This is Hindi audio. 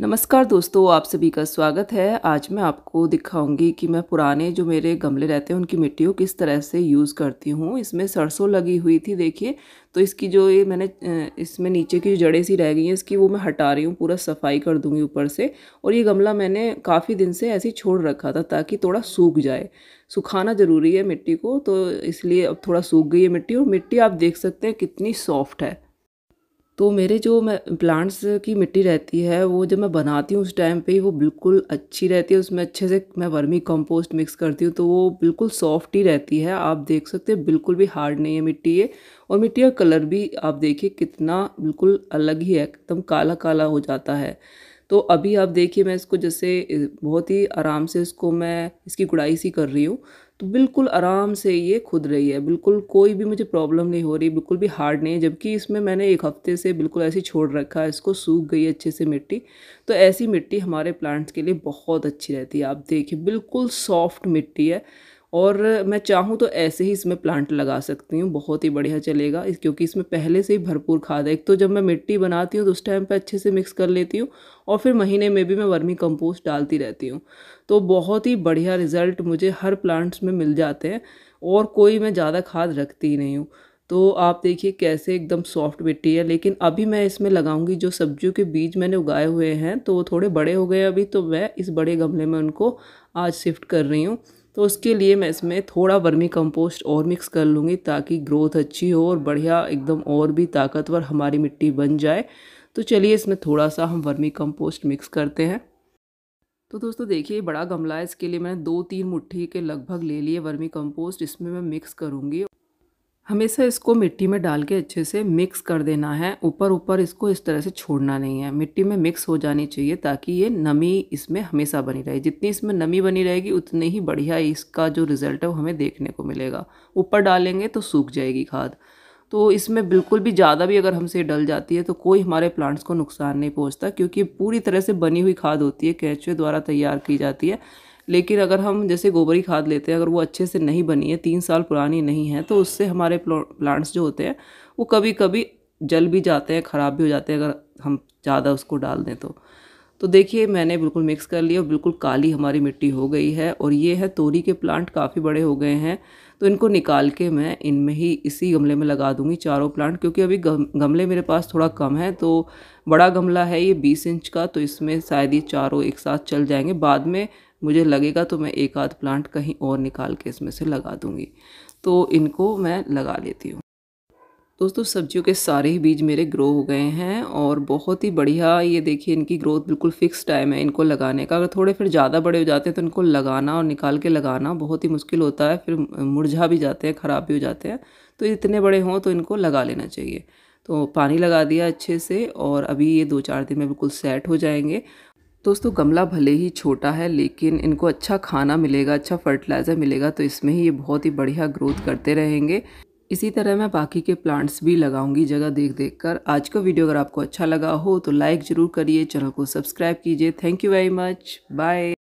नमस्कार दोस्तों आप सभी का स्वागत है आज मैं आपको दिखाऊंगी कि मैं पुराने जो मेरे गमले रहते हैं उनकी मिट्टी को किस तरह से यूज़ करती हूँ इसमें सरसों लगी हुई थी देखिए तो इसकी जो ये मैंने इसमें नीचे की जो जड़ें सी रह गई हैं इसकी वो मैं हटा रही हूँ पूरा सफाई कर दूँगी ऊपर से और ये गमला मैंने काफ़ी दिन से ऐसे ही छोड़ रखा था ताकि थोड़ा सूख जाए सुखाना ज़रूरी है मिट्टी को तो इसलिए अब थोड़ा सूख गई है मिट्टी और मिट्टी आप देख सकते हैं कितनी सॉफ्ट है तो मेरे जो मैं प्लांट्स की मिट्टी रहती है वो जब मैं बनाती हूँ उस टाइम पे वो बिल्कुल अच्छी रहती है उसमें अच्छे से मैं वर्मी कंपोस्ट मिक्स करती हूँ तो वो बिल्कुल सॉफ्ट ही रहती है आप देख सकते हैं बिल्कुल भी हार्ड नहीं है मिट्टी ये और मिट्टी का कलर भी आप देखिए कितना बिल्कुल अलग ही है एकदम काला काला हो जाता है तो अभी आप देखिए मैं इसको जैसे बहुत ही आराम से इसको मैं इसकी गुड़ाई सी कर रही हूँ तो बिल्कुल आराम से ये खुद रही है बिल्कुल कोई भी मुझे प्रॉब्लम नहीं हो रही बिल्कुल भी हार्ड नहीं है जबकि इसमें मैंने एक हफ्ते से बिल्कुल ऐसी छोड़ रखा है इसको सूख गई अच्छे से मिट्टी तो ऐसी मिट्टी हमारे प्लांट्स के लिए बहुत अच्छी रहती है आप देखिए बिल्कुल सॉफ्ट मिट्टी है और मैं चाहूँ तो ऐसे ही इसमें प्लांट लगा सकती हूँ बहुत ही बढ़िया चलेगा इस क्योंकि इसमें पहले से ही भरपूर खाद है एक तो जब मैं मिट्टी बनाती हूँ तो उस टाइम पे अच्छे से मिक्स कर लेती हूँ और फिर महीने में भी मैं वर्मी कंपोस्ट डालती रहती हूँ तो बहुत ही बढ़िया रिज़ल्ट मुझे हर प्लांट्स में मिल जाते हैं और कोई मैं ज़्यादा खाद रखती ही नहीं हूँ तो आप देखिए कैसे एकदम सॉफ्ट मिट्टी है लेकिन अभी मैं इसमें लगाऊंगी जो सब्जियों के बीज मैंने उगाए हुए हैं तो वो थोड़े बड़े हो गए अभी तो मैं इस बड़े गमले में उनको आज शिफ्ट कर रही हूँ तो उसके लिए मैं इसमें थोड़ा वर्मी कंपोस्ट और मिक्स कर लूँगी ताकि ग्रोथ अच्छी हो और बढ़िया एकदम और भी ताकतवर हमारी मिट्टी बन जाए तो चलिए इसमें थोड़ा सा हम वर्मी कंपोस्ट मिक्स करते हैं तो दोस्तों देखिए बड़ा गमला है इसके लिए मैंने दो तीन मुट्ठी के लगभग ले लिए वर्मी कंपोस्ट इसमें मैं मिक्स करूँगी हमेशा इसको मिट्टी में डाल के अच्छे से मिक्स कर देना है ऊपर ऊपर इसको इस तरह से छोड़ना नहीं है मिट्टी में मिक्स हो जानी चाहिए ताकि ये नमी इसमें हमेशा बनी रहे जितनी इसमें नमी बनी रहेगी उतनी ही बढ़िया इसका जो रिज़ल्ट है वो हमें देखने को मिलेगा ऊपर डालेंगे तो सूख जाएगी खाद तो इसमें बिल्कुल भी ज़्यादा भी अगर हमसे डल जाती है तो कोई हमारे प्लांट्स को नुकसान नहीं पहुँचता क्योंकि पूरी तरह से बनी हुई खाद होती है कैचुए द्वारा तैयार की जाती है लेकिन अगर हम जैसे गोबरी खाद लेते हैं अगर वो अच्छे से नहीं बनी है तीन साल पुरानी नहीं है तो उससे हमारे प्लांट्स जो होते हैं वो कभी कभी जल भी जाते हैं ख़राब भी हो जाते हैं अगर हम ज़्यादा उसको डाल दें तो तो देखिए मैंने बिल्कुल मिक्स कर लिया और बिल्कुल काली हमारी मिट्टी हो गई है और ये है तोरी के प्लांट काफ़ी बड़े हो गए हैं तो इनको निकाल के मैं इनमें ही इसी गमले में लगा दूंगी चारों प्लांट क्योंकि अभी गमले मेरे पास थोड़ा कम है तो बड़ा गमला है ये बीस इंच का तो इसमें शायद ये चारों एक साथ चल जाएंगे बाद में मुझे लगेगा तो मैं एक आध प्लांट कहीं और निकाल के इसमें से लगा दूँगी तो इनको मैं लगा लेती हूँ दोस्तों सब्जियों के सारे ही बीज मेरे ग्रो हो गए हैं और बहुत ही बढ़िया ये देखिए इनकी ग्रोथ बिल्कुल फिक्स टाइम है इनको लगाने का अगर थोड़े फिर ज़्यादा बड़े हो जाते हैं तो इनको लगाना और निकाल के लगाना बहुत ही मुश्किल होता है फिर मुरझा भी जाते हैं ख़राब भी हो जाते हैं तो इतने बड़े हों तो इनको लगा लेना चाहिए तो पानी लगा दिया अच्छे से और अभी ये दो चार दिन में बिल्कुल सेट हो जाएंगे दोस्तों गमला भले ही छोटा है लेकिन इनको अच्छा खाना मिलेगा अच्छा फर्टिलाइज़र मिलेगा तो इसमें ही ये बहुत ही बढ़िया ग्रोथ करते रहेंगे इसी तरह मैं बाकी के प्लांट्स भी लगाऊंगी जगह देख देख कर आज का वीडियो अगर आपको अच्छा लगा हो तो लाइक ज़रूर करिए चैनल को सब्सक्राइब कीजिए thank you very much bye